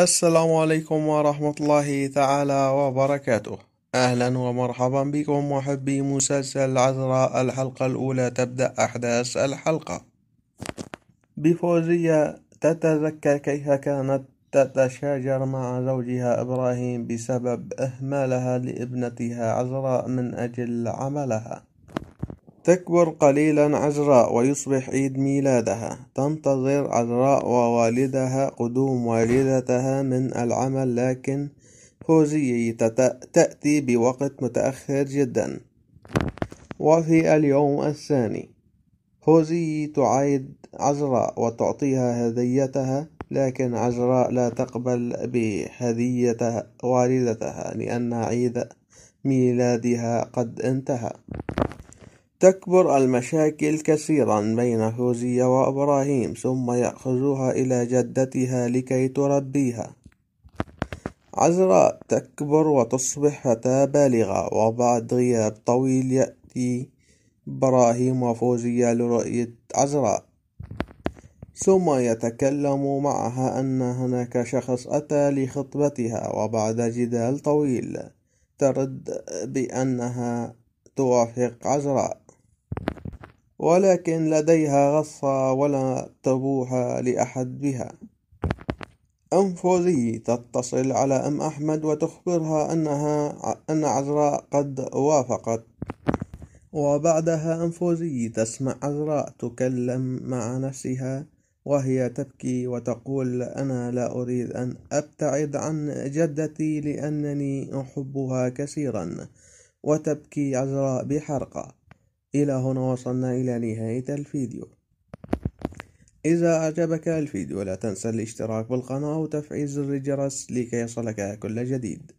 السلام عليكم ورحمة الله تعالى وبركاته أهلا ومرحبا بكم محبي مسلسل العذراء الحلقة الأولى تبدأ أحداث الحلقة بفوزية تتذكر كيف كانت تتشاجر مع زوجها إبراهيم بسبب إهمالها لابنتها عذراء من أجل عملها تكبر قليلا عذراء ويصبح عيد ميلادها تنتظر عذراء ووالدها قدوم والدتها من العمل لكن فوزية تأتي بوقت متأخر جدا وفي اليوم الثاني فوزية تعايد عذراء وتعطيها هديتها لكن عذراء لا تقبل بهدية والدتها لأن عيد ميلادها قد انتهى تكبر المشاكل كثيرا بين فوزية وإبراهيم ثم يأخذوها إلى جدتها لكي تربيها عزراء تكبر وتصبح فتاة بالغة وبعد غياب طويل يأتي إبراهيم وفوزية لرؤية عزراء ثم يتكلم معها أن هناك شخص أتى لخطبتها وبعد جدال طويل ترد بأنها توافق عزراء ولكن لديها غصة ولا تبوح لأحد بها فوزي تتصل على أم أحمد وتخبرها أنها أن عذراء قد وافقت وبعدها فوزي تسمع عذراء تكلم مع نفسها وهي تبكي وتقول أنا لا أريد أن أبتعد عن جدتي لأنني أحبها كثيرا وتبكي عذراء بحرقة إلى هنا وصلنا إلى نهاية الفيديو إذا أعجبك الفيديو لا تنسى الاشتراك بالقناة وتفعيل زر الجرس لكي يصلك كل جديد